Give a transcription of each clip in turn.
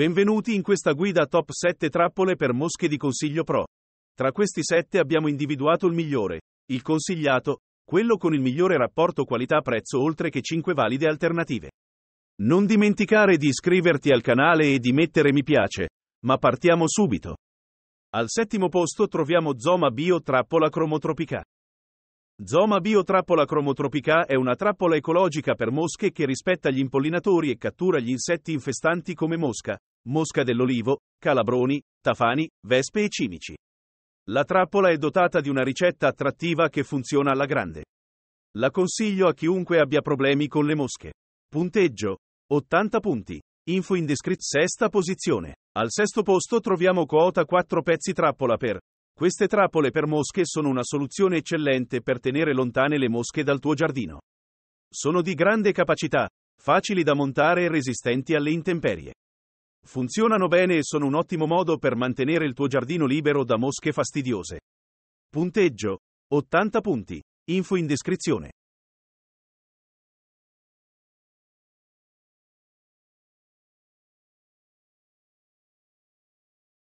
Benvenuti in questa guida top 7 trappole per mosche di Consiglio Pro. Tra questi 7 abbiamo individuato il migliore, il consigliato, quello con il migliore rapporto qualità-prezzo oltre che 5 valide alternative. Non dimenticare di iscriverti al canale e di mettere mi piace, ma partiamo subito. Al settimo posto troviamo Zoma Bio Trappola Cromotropica. Zoma Bio Trappola cromotropica è una trappola ecologica per mosche che rispetta gli impollinatori e cattura gli insetti infestanti come mosca, mosca dell'olivo, calabroni, tafani, vespe e cimici. La trappola è dotata di una ricetta attrattiva che funziona alla grande. La consiglio a chiunque abbia problemi con le mosche. Punteggio 80 punti. Info in descrizione. sesta posizione. Al sesto posto troviamo quota 4 pezzi trappola per queste trappole per mosche sono una soluzione eccellente per tenere lontane le mosche dal tuo giardino. Sono di grande capacità, facili da montare e resistenti alle intemperie. Funzionano bene e sono un ottimo modo per mantenere il tuo giardino libero da mosche fastidiose. Punteggio 80 punti. Info in descrizione.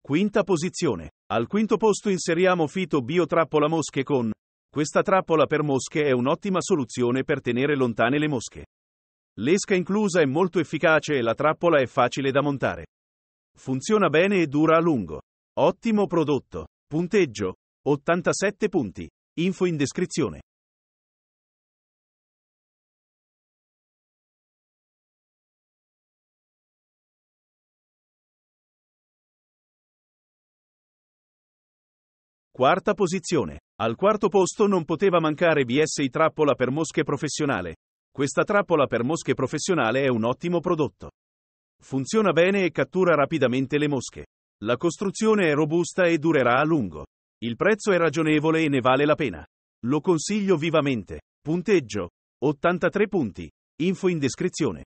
Quinta posizione. Al quinto posto inseriamo Fito Bio Trappola Mosche con questa trappola per mosche è un'ottima soluzione per tenere lontane le mosche. L'esca inclusa è molto efficace e la trappola è facile da montare. Funziona bene e dura a lungo. Ottimo prodotto. Punteggio 87 punti. Info in descrizione. Quarta posizione. Al quarto posto non poteva mancare BSI Trappola per mosche professionale. Questa trappola per mosche professionale è un ottimo prodotto. Funziona bene e cattura rapidamente le mosche. La costruzione è robusta e durerà a lungo. Il prezzo è ragionevole e ne vale la pena. Lo consiglio vivamente. Punteggio 83 punti. Info in descrizione.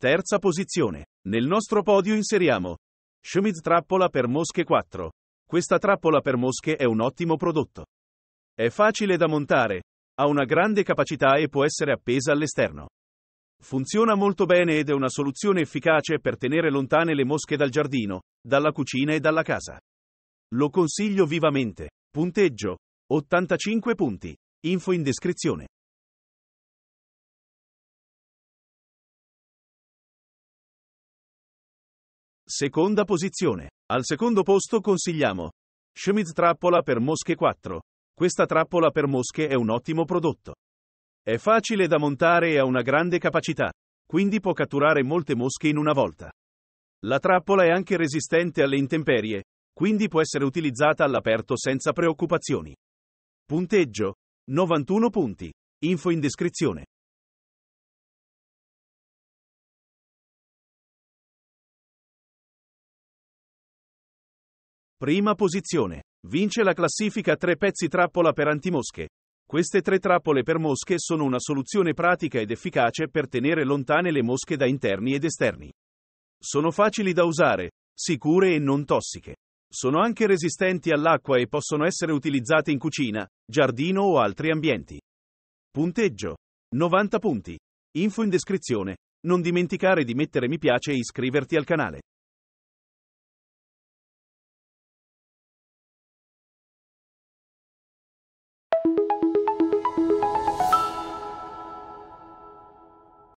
Terza posizione. Nel nostro podio inseriamo Schmidt trappola per mosche 4. Questa trappola per mosche è un ottimo prodotto. È facile da montare, ha una grande capacità e può essere appesa all'esterno. Funziona molto bene ed è una soluzione efficace per tenere lontane le mosche dal giardino, dalla cucina e dalla casa. Lo consiglio vivamente. Punteggio 85 punti. Info in descrizione. Seconda posizione. Al secondo posto consigliamo Schmidt trappola per mosche 4. Questa trappola per mosche è un ottimo prodotto. È facile da montare e ha una grande capacità, quindi può catturare molte mosche in una volta. La trappola è anche resistente alle intemperie, quindi può essere utilizzata all'aperto senza preoccupazioni. Punteggio 91 punti. Info in descrizione. Prima posizione. Vince la classifica 3 pezzi trappola per antimosche. Queste tre trappole per mosche sono una soluzione pratica ed efficace per tenere lontane le mosche da interni ed esterni. Sono facili da usare, sicure e non tossiche. Sono anche resistenti all'acqua e possono essere utilizzate in cucina, giardino o altri ambienti. Punteggio. 90 punti. Info in descrizione. Non dimenticare di mettere mi piace e iscriverti al canale.